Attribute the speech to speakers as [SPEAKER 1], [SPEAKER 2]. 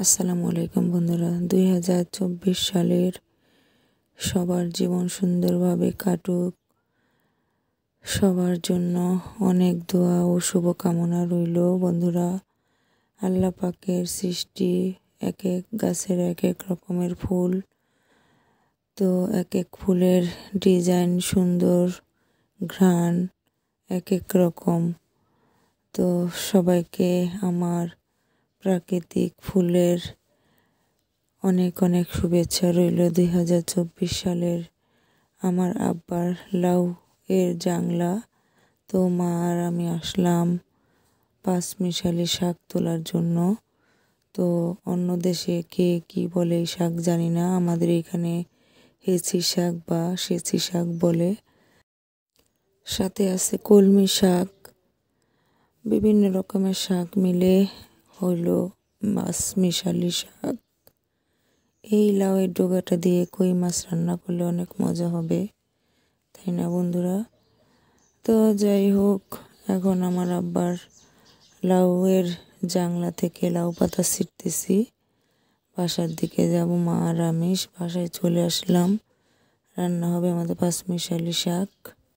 [SPEAKER 1] আসসালামু আলাইকুম বন্ধুরা দুই হাজার চব্বিশ সালের সবার জীবন সুন্দরভাবে কাটুক সবার জন্য অনেক দোয়া ও শুভকামনা রইল বন্ধুরা আল্লাহ পাকের সৃষ্টি এক এক গাছের এক এক রকমের ফুল তো এক এক ফুলের ডিজাইন সুন্দর ঘ্রাণ এক এক রকম তো সবাইকে আমার প্রাকৃতিক ফুলের অনেক অনেক শুভেচ্ছা রইল দুই হাজার চব্বিশ সালের আমার আব্বার লাউ এর জাংলা তো মা আর আমি আসলাম পাঁচ মিশালি শাক তোলার জন্য তো অন্য দেশে কে কি বলে এই শাক জানি না আমাদের এখানে হেঁচি শাক বা সেচি শাক বলে সাথে আছে কলমি শাক বিভিন্ন রকমের শাক মিলে হলো মাছ মিশালি শাক এই লাউয়ের ডোগাটা দিয়ে কই মাছ রান্না করলে অনেক মজা হবে তাই না বন্ধুরা তো যাই হোক এখন আমার আব্বার লাউয়ের জাংলা থেকে লাউ পাতা ছিটতেছি বাসার দিকে যাব মা আর আমিষ বাসায় চলে আসলাম রান্না হবে আমাদের পাঁচমিশালি শাক